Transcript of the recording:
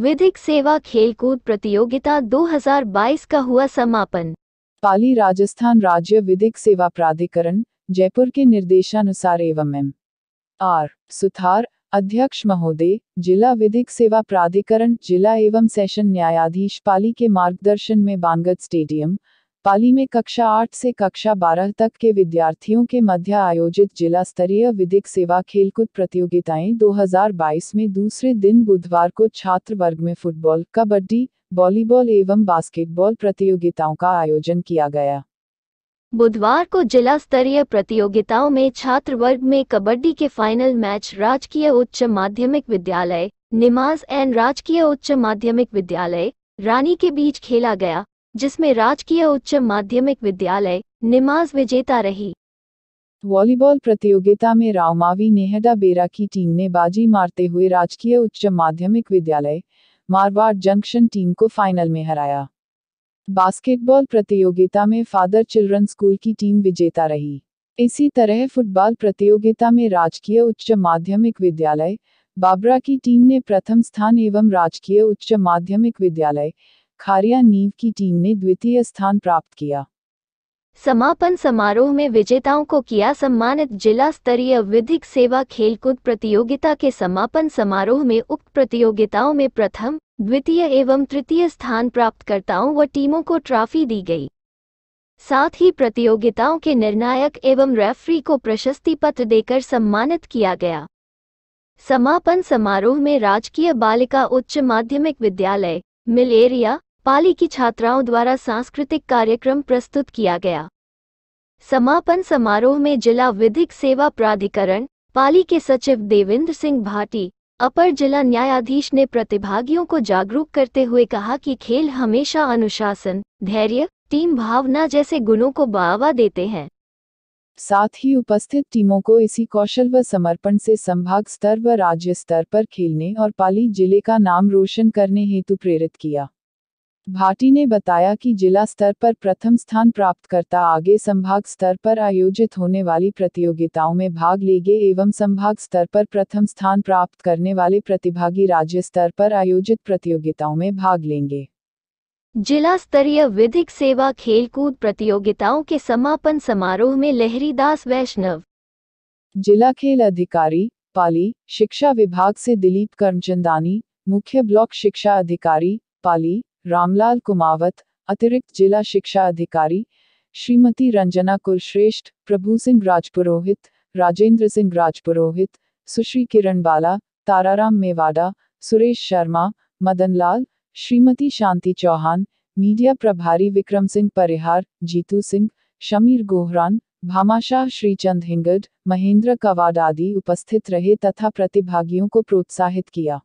विधिक सेवा खेलकूद प्रतियोगिता 2022 का हुआ समापन पाली राजस्थान राज्य विधिक सेवा प्राधिकरण जयपुर के निर्देशानुसार एवं एम आर सुथार अध्यक्ष महोदय जिला विधिक सेवा प्राधिकरण जिला एवं सेशन न्यायाधीश पाली के मार्गदर्शन में बानगत स्टेडियम पाली में कक्षा 8 से कक्षा 12 तक के विद्यार्थियों के मध्य आयोजित जिला स्तरीय विधिक सेवा खेलकूद प्रतियोगिताएं 2022 में दूसरे दिन बुधवार को छात्र वर्ग में फुटबॉल कबड्डी वॉलीबॉल एवं बास्केटबॉल प्रतियोगिताओं का आयोजन किया गया बुधवार को जिला स्तरीय प्रतियोगिताओं में छात्र वर्ग में कबड्डी के फाइनल मैच राजकीय उच्च माध्यमिक विद्यालय निमाज एंड राजकीय उच्च माध्यमिक विद्यालय रानी के बीच खेला गया जिसमें राजकीय उच्च माध्यमिक विद्यालय निमाज विजेता रही वॉलीबॉल प्रतियोगिता में रावमावी नेहडा बेरा की टीम ने बाजी मारते हुए राजकीय उच्च माध्यमिक विद्यालय मारवाड़ जंक्शन टीम को फाइनल में हराया बास्केटबॉल प्रतियोगिता में फादर चिल्ड्रन स्कूल की टीम विजेता रही इसी तरह फुटबॉल प्रतियोगिता में राजकीय उच्च माध्यमिक विद्यालय बाबरा की टीम ने प्रथम स्थान एवं राजकीय उच्च माध्यमिक विद्यालय खारिया नीव की टीम ने द्वितीय स्थान प्राप्त किया समापन समारोह में विजेताओं को किया सम्मानित जिला स्तरीय विधिक सेवा खेलकूद प्रतियोगिता के समापन समारोह में उक्त प्रतियोगिताओं में प्रथम द्वितीय एवं तृतीय स्थान प्राप्तकर्ताओं व टीमों को ट्रॉफी दी गई साथ ही प्रतियोगिताओं के निर्णायक एवं रेफरी को प्रशस्ति पत्र देकर सम्मानित किया गया समापन समारोह में राजकीय बालिका उच्च माध्यमिक विद्यालय मिलेरिया पाली की छात्राओं द्वारा सांस्कृतिक कार्यक्रम प्रस्तुत किया गया समापन समारोह में जिला विधिक सेवा प्राधिकरण पाली के सचिव देवेंद्र सिंह भाटी अपर जिला न्यायाधीश ने प्रतिभागियों को जागरूक करते हुए कहा कि खेल हमेशा अनुशासन धैर्य टीम भावना जैसे गुणों को बढ़ावा देते हैं साथ ही उपस्थित टीमों को इसी कौशल व समर्पण से संभाग स्तर व राज्य स्तर पर खेलने और पाली जिले का नाम रोशन करने हेतु प्रेरित किया भाटी ने बताया कि जिला स्तर पर प्रथम स्थान प्राप्त करता आगे संभाग स्तर पर आयोजित होने वाली प्रतियोगिताओं में भाग लेंगे एवं संभाग स्तर पर प्रथम स्थान प्राप्त करने वाले प्रतिभागी राज्य स्तर पर आयोजित प्रतियोगिताओं में भाग लेंगे जिला स्तरीय विधिक सेवा खेलकूद प्रतियोगिताओं के समापन समारोह में लहरीदास वैष्णव जिला खेल अधिकारी पाली शिक्षा विभाग से दिलीप कर्मचंदानी मुख्य ब्लॉक शिक्षा अधिकारी पाली रामलाल कुमावत अतिरिक्त जिला शिक्षा अधिकारी श्रीमती रंजना कुलश्रेष्ठ प्रभु सिंह राजपुरोहित राजेंद्र सिंह राजपुरोहित सुश्री किरण बाला ताराराम मेवाडा सुरेश शर्मा मदन लाल श्रीमती शांति चौहान मीडिया प्रभारी विक्रम सिंह परिहार जीतू सिंह शमीर गोहरान भामाशाह श्रीचंद हिंगड महेंद्र कवाड आदि उपस्थित रहे तथा प्रतिभागियों को प्रोत्साहित किया